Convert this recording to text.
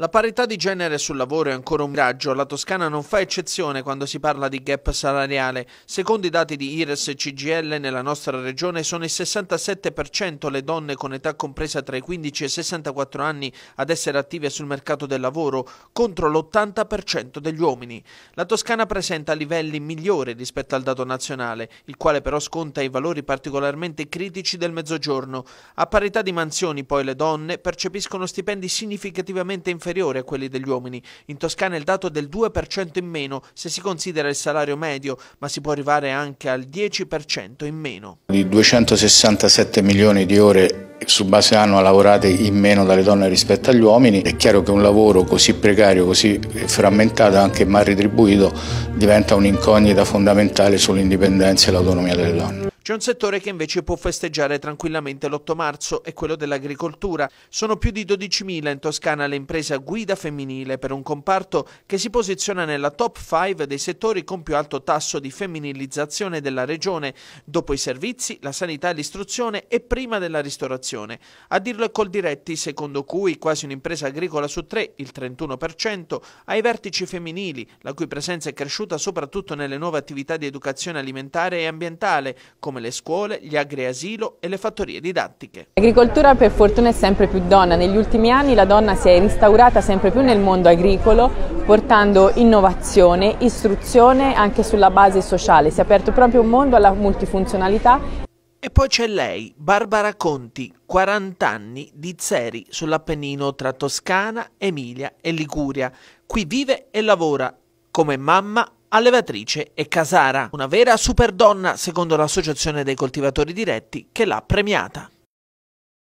La parità di genere sul lavoro è ancora un miraggio, la Toscana non fa eccezione quando si parla di gap salariale. Secondo i dati di Ires e CGL nella nostra regione sono il 67% le donne con età compresa tra i 15 e i 64 anni ad essere attive sul mercato del lavoro, contro l'80% degli uomini. La Toscana presenta livelli migliori rispetto al dato nazionale, il quale però sconta i valori particolarmente critici del mezzogiorno. A parità di mansioni poi le donne percepiscono stipendi significativamente inferiori inferiore a quelli degli uomini. In Toscana il dato è del 2% in meno se si considera il salario medio, ma si può arrivare anche al 10% in meno. Di 267 milioni di ore su base annua lavorate in meno dalle donne rispetto agli uomini, è chiaro che un lavoro così precario, così frammentato, anche mal retribuito, diventa un'incognita fondamentale sull'indipendenza e l'autonomia delle donne. C'è un settore che invece può festeggiare tranquillamente l'8 marzo, è quello dell'agricoltura. Sono più di 12.000 in Toscana le imprese a guida femminile per un comparto che si posiziona nella top 5 dei settori con più alto tasso di femminilizzazione della regione, dopo i servizi, la sanità e l'istruzione e prima della ristorazione. A dirlo è Coldiretti, secondo cui quasi un'impresa agricola su tre, il 31%, ha i vertici femminili, la cui presenza è cresciuta soprattutto nelle nuove attività di educazione alimentare e ambientale, come le scuole, gli agriasilo e le fattorie didattiche. L'agricoltura per fortuna è sempre più donna. Negli ultimi anni la donna si è ristaurata sempre più nel mondo agricolo portando innovazione, istruzione anche sulla base sociale. Si è aperto proprio un mondo alla multifunzionalità. E poi c'è lei, Barbara Conti, 40 anni di Zeri sull'Appennino tra Toscana, Emilia e Liguria. Qui vive e lavora come mamma, allevatrice e casara, una vera superdonna secondo l'associazione dei coltivatori diretti che l'ha premiata.